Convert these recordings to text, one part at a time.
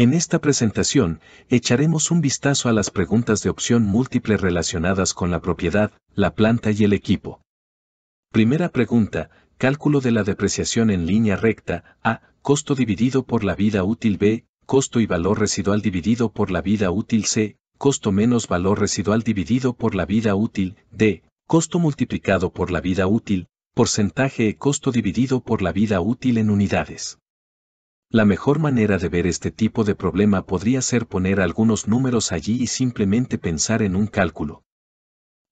En esta presentación, echaremos un vistazo a las preguntas de opción múltiple relacionadas con la propiedad, la planta y el equipo. Primera pregunta, cálculo de la depreciación en línea recta, A, costo dividido por la vida útil B, costo y valor residual dividido por la vida útil C, costo menos valor residual dividido por la vida útil D, costo multiplicado por la vida útil, porcentaje e costo dividido por la vida útil en unidades. La mejor manera de ver este tipo de problema podría ser poner algunos números allí y simplemente pensar en un cálculo.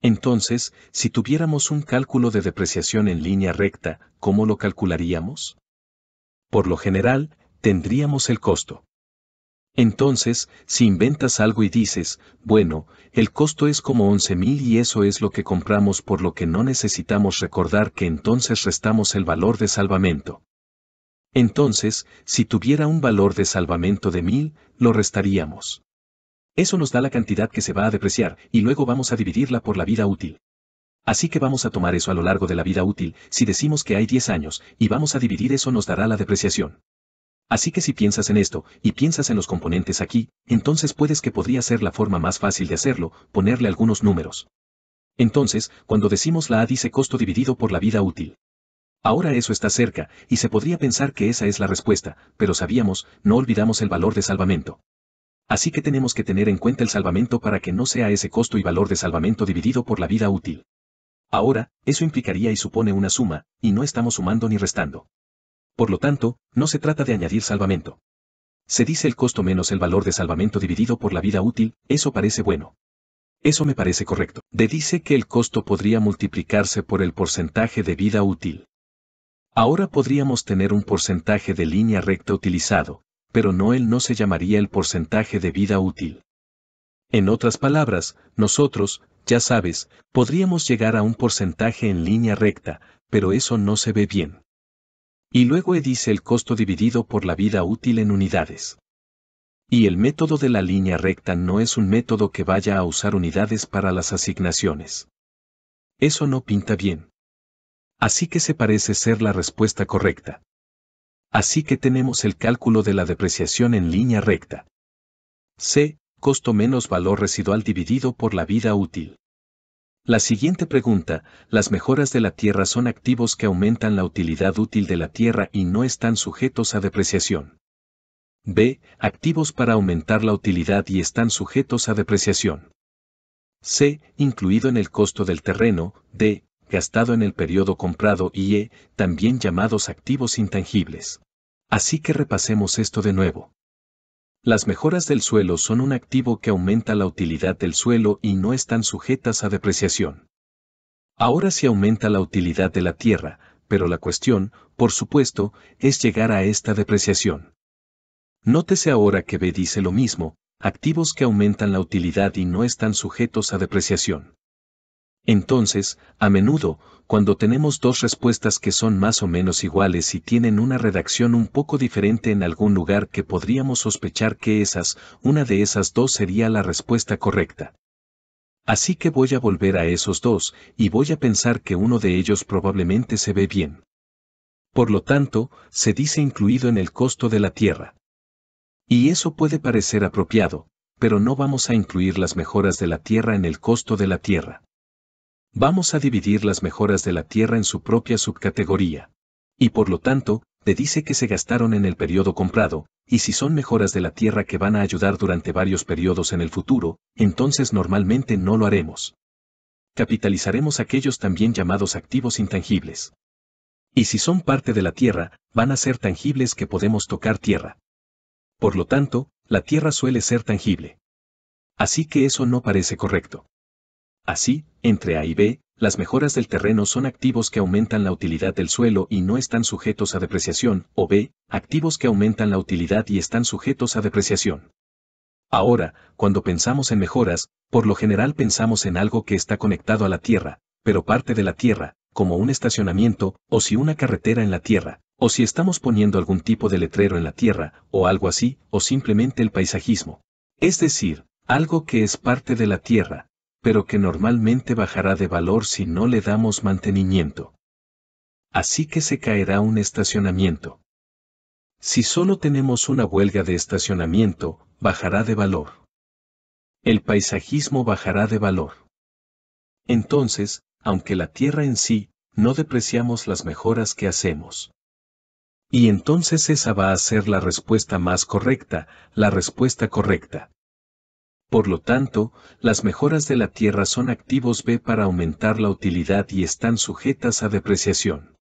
Entonces, si tuviéramos un cálculo de depreciación en línea recta, ¿cómo lo calcularíamos? Por lo general, tendríamos el costo. Entonces, si inventas algo y dices, bueno, el costo es como 11.000 y eso es lo que compramos por lo que no necesitamos recordar que entonces restamos el valor de salvamento. Entonces, si tuviera un valor de salvamento de 1000, lo restaríamos. Eso nos da la cantidad que se va a depreciar, y luego vamos a dividirla por la vida útil. Así que vamos a tomar eso a lo largo de la vida útil, si decimos que hay 10 años, y vamos a dividir eso nos dará la depreciación. Así que si piensas en esto, y piensas en los componentes aquí, entonces puedes que podría ser la forma más fácil de hacerlo, ponerle algunos números. Entonces, cuando decimos la A dice costo dividido por la vida útil. Ahora eso está cerca, y se podría pensar que esa es la respuesta, pero sabíamos, no olvidamos el valor de salvamento. Así que tenemos que tener en cuenta el salvamento para que no sea ese costo y valor de salvamento dividido por la vida útil. Ahora, eso implicaría y supone una suma, y no estamos sumando ni restando. Por lo tanto, no se trata de añadir salvamento. Se dice el costo menos el valor de salvamento dividido por la vida útil, eso parece bueno. Eso me parece correcto. De dice que el costo podría multiplicarse por el porcentaje de vida útil. Ahora podríamos tener un porcentaje de línea recta utilizado, pero no él no se llamaría el porcentaje de vida útil. En otras palabras, nosotros, ya sabes, podríamos llegar a un porcentaje en línea recta, pero eso no se ve bien. Y luego E dice el costo dividido por la vida útil en unidades. Y el método de la línea recta no es un método que vaya a usar unidades para las asignaciones. Eso no pinta bien. Así que se parece ser la respuesta correcta. Así que tenemos el cálculo de la depreciación en línea recta. C. Costo menos valor residual dividido por la vida útil. La siguiente pregunta, las mejoras de la tierra son activos que aumentan la utilidad útil de la tierra y no están sujetos a depreciación. B. Activos para aumentar la utilidad y están sujetos a depreciación. C. Incluido en el costo del terreno. D gastado en el periodo comprado y E, también llamados activos intangibles. Así que repasemos esto de nuevo. Las mejoras del suelo son un activo que aumenta la utilidad del suelo y no están sujetas a depreciación. Ahora sí aumenta la utilidad de la tierra, pero la cuestión, por supuesto, es llegar a esta depreciación. Nótese ahora que B dice lo mismo, activos que aumentan la utilidad y no están sujetos a depreciación. Entonces, a menudo, cuando tenemos dos respuestas que son más o menos iguales y tienen una redacción un poco diferente en algún lugar que podríamos sospechar que esas, una de esas dos sería la respuesta correcta. Así que voy a volver a esos dos y voy a pensar que uno de ellos probablemente se ve bien. Por lo tanto, se dice incluido en el costo de la tierra. Y eso puede parecer apropiado, pero no vamos a incluir las mejoras de la tierra en el costo de la tierra. Vamos a dividir las mejoras de la Tierra en su propia subcategoría. Y por lo tanto, te dice que se gastaron en el periodo comprado, y si son mejoras de la Tierra que van a ayudar durante varios periodos en el futuro, entonces normalmente no lo haremos. Capitalizaremos aquellos también llamados activos intangibles. Y si son parte de la Tierra, van a ser tangibles que podemos tocar Tierra. Por lo tanto, la Tierra suele ser tangible. Así que eso no parece correcto. Así, entre A y B, las mejoras del terreno son activos que aumentan la utilidad del suelo y no están sujetos a depreciación, o B, activos que aumentan la utilidad y están sujetos a depreciación. Ahora, cuando pensamos en mejoras, por lo general pensamos en algo que está conectado a la tierra, pero parte de la tierra, como un estacionamiento, o si una carretera en la tierra, o si estamos poniendo algún tipo de letrero en la tierra, o algo así, o simplemente el paisajismo. Es decir, algo que es parte de la tierra, pero que normalmente bajará de valor si no le damos mantenimiento. Así que se caerá un estacionamiento. Si solo tenemos una huelga de estacionamiento, bajará de valor. El paisajismo bajará de valor. Entonces, aunque la tierra en sí, no depreciamos las mejoras que hacemos. Y entonces esa va a ser la respuesta más correcta, la respuesta correcta. Por lo tanto, las mejoras de la tierra son activos B para aumentar la utilidad y están sujetas a depreciación.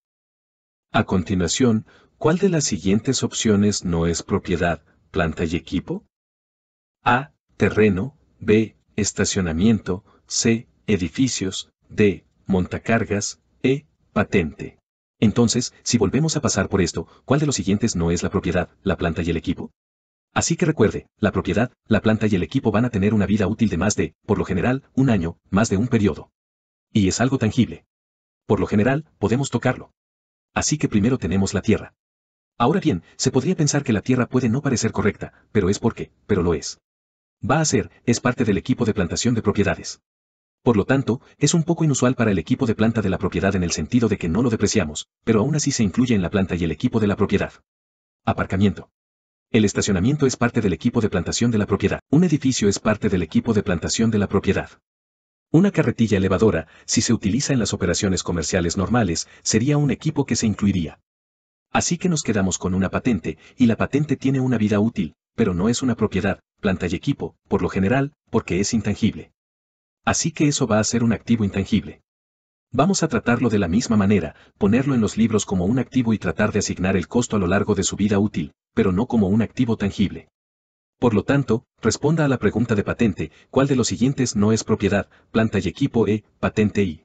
A continuación, ¿cuál de las siguientes opciones no es propiedad, planta y equipo? A. Terreno. B. Estacionamiento. C. Edificios. D. Montacargas. E. Patente. Entonces, si volvemos a pasar por esto, ¿cuál de los siguientes no es la propiedad, la planta y el equipo? Así que recuerde, la propiedad, la planta y el equipo van a tener una vida útil de más de, por lo general, un año, más de un periodo. Y es algo tangible. Por lo general, podemos tocarlo. Así que primero tenemos la Tierra. Ahora bien, se podría pensar que la Tierra puede no parecer correcta, pero es porque, pero lo es. Va a ser, es parte del equipo de plantación de propiedades. Por lo tanto, es un poco inusual para el equipo de planta de la propiedad en el sentido de que no lo depreciamos, pero aún así se incluye en la planta y el equipo de la propiedad. Aparcamiento. El estacionamiento es parte del equipo de plantación de la propiedad. Un edificio es parte del equipo de plantación de la propiedad. Una carretilla elevadora, si se utiliza en las operaciones comerciales normales, sería un equipo que se incluiría. Así que nos quedamos con una patente, y la patente tiene una vida útil, pero no es una propiedad, planta y equipo, por lo general, porque es intangible. Así que eso va a ser un activo intangible. Vamos a tratarlo de la misma manera, ponerlo en los libros como un activo y tratar de asignar el costo a lo largo de su vida útil, pero no como un activo tangible. Por lo tanto, responda a la pregunta de patente, ¿cuál de los siguientes no es propiedad, planta y equipo E, patente I?